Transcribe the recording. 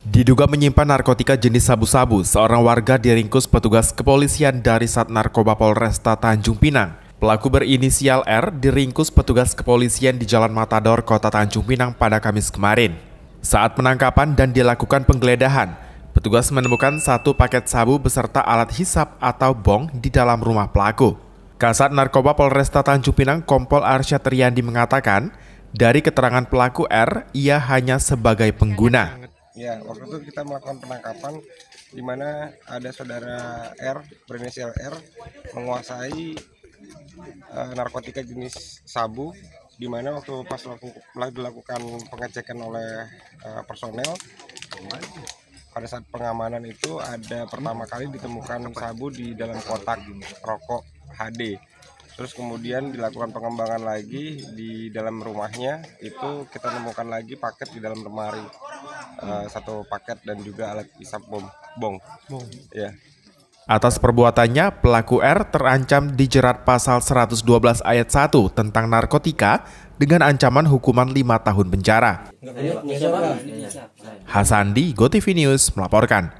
Diduga menyimpan narkotika jenis sabu-sabu, seorang warga diringkus petugas kepolisian dari Sat Narkoba Polresta Tanjung Pinang. Pelaku berinisial R diringkus petugas kepolisian di Jalan Matador, Kota Tanjung Pinang pada Kamis kemarin. Saat penangkapan dan dilakukan penggeledahan, petugas menemukan satu paket sabu beserta alat hisap atau bong di dalam rumah pelaku. Kasat Narkoba Polresta Tanjung Pinang Kompol Arsyad Riyandi mengatakan, dari keterangan pelaku R, ia hanya sebagai pengguna. Ya, waktu itu kita melakukan penangkapan di mana ada saudara R berinisial R menguasai uh, narkotika jenis sabu di mana waktu pas laku, laku dilakukan pengecekan oleh uh, personel pada saat pengamanan itu ada pertama kali ditemukan sabu di dalam kotak rokok HD terus kemudian dilakukan pengembangan lagi di dalam rumahnya itu kita temukan lagi paket di dalam lemari uh, satu paket dan juga alat isap bom bong. Bong. Ya. Atas perbuatannya, pelaku R terancam dijerat pasal 112 ayat 1 tentang narkotika dengan ancaman hukuman 5 tahun penjara. Hasandi, GoTV News melaporkan.